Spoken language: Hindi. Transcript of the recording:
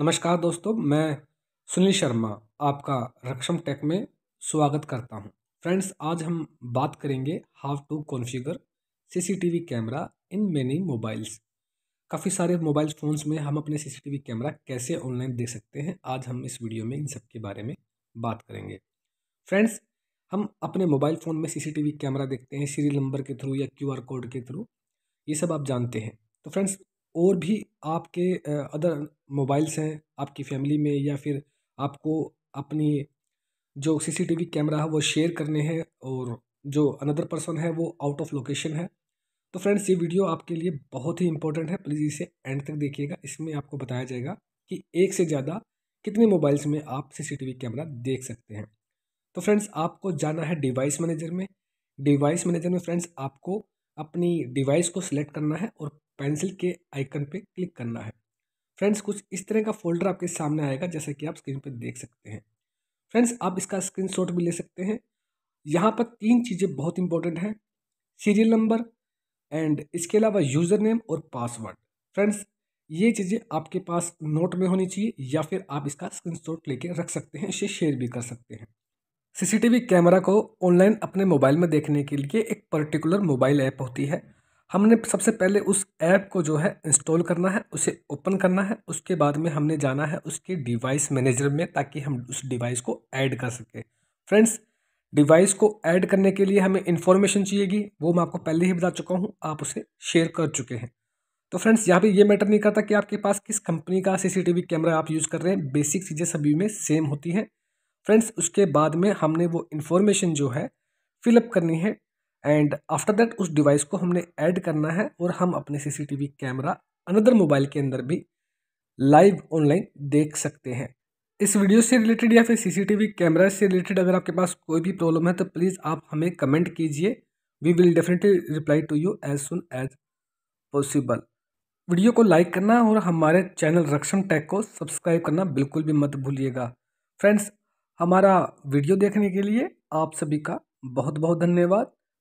नमस्कार दोस्तों मैं सुनील शर्मा आपका रक्षम टेक में स्वागत करता हूं फ्रेंड्स आज हम बात करेंगे how to configure CCTV camera in many mobiles काफ़ी सारे मोबाइल फ़ोन्स में हम अपने सीसीटीवी कैमरा कैसे ऑनलाइन देख सकते हैं आज हम इस वीडियो में इन सब के बारे में बात करेंगे फ्रेंड्स हम अपने मोबाइल फ़ोन में सीसीटीवी कैमरा देखते हैं सीरियल नंबर के थ्रू या क्यूआर कोड के थ्रू ये सब आप जानते हैं तो फ्रेंड्स और भी आपके अदर मोबाइल्स हैं आपकी फैमिली में या फिर आपको अपनी जो C C T V camera है वो शेयर करने हैं और जो अनदर पर्सन है वो आउट ऑफ लोकेशन है तो फ्रेंड्स ये वीडियो आपके लिए बहुत ही इंपॉर्टेंट है प्लीज़ इसे एंड तक देखिएगा इसमें आपको बताया जाएगा कि एक से ज़्यादा कितने मोबाइल्स में आप सीसीटीवी कैमरा देख सकते हैं तो फ्रेंड्स आपको जाना है डिवाइस मैनेजर में डिवाइस मैनेजर में फ्रेंड्स आपको अपनी डिवाइस को सिलेक्ट करना है और पेंसिल के आइकन पे क्लिक करना है फ्रेंड्स कुछ इस तरह का फोल्डर आपके सामने आएगा जैसा कि आप स्क्रीन पर देख सकते हैं फ्रेंड्स आप इसका स्क्रीन भी ले सकते हैं यहाँ पर तीन चीज़ें बहुत इंपॉर्टेंट हैं सीरियल नंबर एंड इसके अलावा यूज़र नेम और पासवर्ड फ्रेंड्स ये चीज़ें आपके पास नोट में होनी चाहिए या फिर आप इसका स्क्रीनशॉट लेके रख सकते हैं इसे शेयर भी कर सकते हैं सीसीटीवी कैमरा को ऑनलाइन अपने मोबाइल में देखने के लिए एक पर्टिकुलर मोबाइल ऐप होती है हमने सबसे पहले उस ऐप को जो है इंस्टॉल करना है उसे ओपन करना है उसके बाद में हमने जाना है उसके डिवाइस मैनेजर में ताकि हम उस डिवाइस को ऐड कर सकें फ्रेंड्स डिवाइस को ऐड करने के लिए हमें इन्फॉर्मेशन चाहिएगी वो मैं आपको पहले ही बता चुका हूँ आप उसे शेयर कर चुके हैं तो फ्रेंड्स यहाँ पे ये मैटर नहीं करता कि आपके पास किस कंपनी का सीसीटीवी कैमरा आप यूज़ कर रहे हैं बेसिक चीज़ें सभी में सेम होती हैं फ्रेंड्स उसके बाद में हमने वो इन्फॉर्मेशन जो है फिलअप करनी है एंड आफ्टर दैट उस डिवाइस को हमने ऐड करना है और हम अपने सीसीटीवी कैमरा अनदर मोबाइल के अंदर भी लाइव ऑनलाइन देख सकते हैं इस वीडियो से रिलेटेड या फिर सीसीटीवी कैमरा से रिलेटेड अगर आपके पास कोई भी प्रॉब्लम है तो प्लीज़ आप हमें कमेंट कीजिए we will definitely reply to you as soon as possible video को लाइक करना और हमारे चैनल रक्षम टैग को सब्सक्राइब करना बिल्कुल भी मत भूलिएगा फ्रेंड्स हमारा वीडियो देखने के लिए आप सभी का बहुत बहुत धन्यवाद